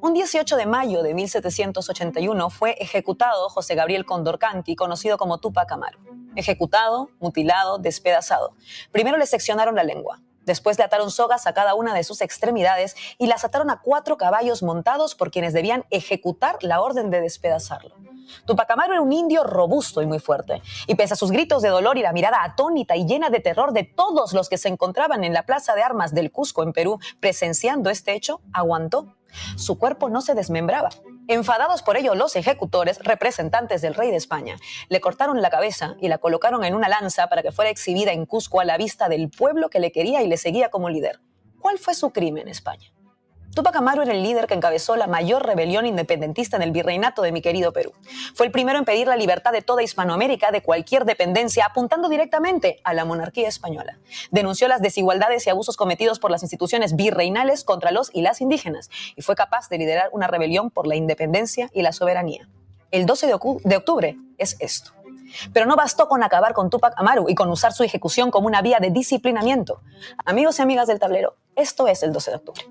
Un 18 de mayo de 1781 fue ejecutado José Gabriel Condorcanti, conocido como Tupac Amaru. Ejecutado, mutilado, despedazado. Primero le seccionaron la lengua, Después le ataron sogas a cada una de sus extremidades y las ataron a cuatro caballos montados por quienes debían ejecutar la orden de despedazarlo. Tupac Amaru era un indio robusto y muy fuerte, y pese a sus gritos de dolor y la mirada atónita y llena de terror de todos los que se encontraban en la plaza de armas del Cusco, en Perú, presenciando este hecho, aguantó. Su cuerpo no se desmembraba. Enfadados por ello, los ejecutores, representantes del rey de España, le cortaron la cabeza y la colocaron en una lanza para que fuera exhibida en Cusco a la vista del pueblo que le quería y le seguía como líder. ¿Cuál fue su crimen, en España? Tupac Amaru era el líder que encabezó la mayor rebelión independentista en el virreinato de mi querido Perú. Fue el primero en pedir la libertad de toda Hispanoamérica de cualquier dependencia, apuntando directamente a la monarquía española. Denunció las desigualdades y abusos cometidos por las instituciones virreinales contra los y las indígenas y fue capaz de liderar una rebelión por la independencia y la soberanía. El 12 de octubre es esto. Pero no bastó con acabar con Tupac Amaru y con usar su ejecución como una vía de disciplinamiento. Amigos y amigas del tablero, esto es el 12 de octubre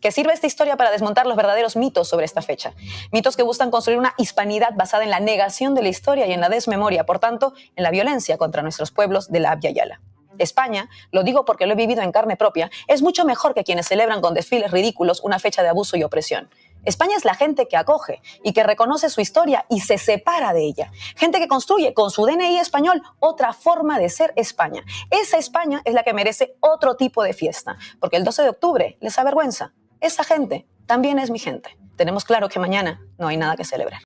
que sirve esta historia para desmontar los verdaderos mitos sobre esta fecha. Mitos que buscan construir una hispanidad basada en la negación de la historia y en la desmemoria, por tanto, en la violencia contra nuestros pueblos de la Abya Yala. España, lo digo porque lo he vivido en carne propia, es mucho mejor que quienes celebran con desfiles ridículos una fecha de abuso y opresión. España es la gente que acoge y que reconoce su historia y se separa de ella. Gente que construye con su DNI español otra forma de ser España. Esa España es la que merece otro tipo de fiesta, porque el 12 de octubre les avergüenza, esa gente también es mi gente. Tenemos claro que mañana no hay nada que celebrar.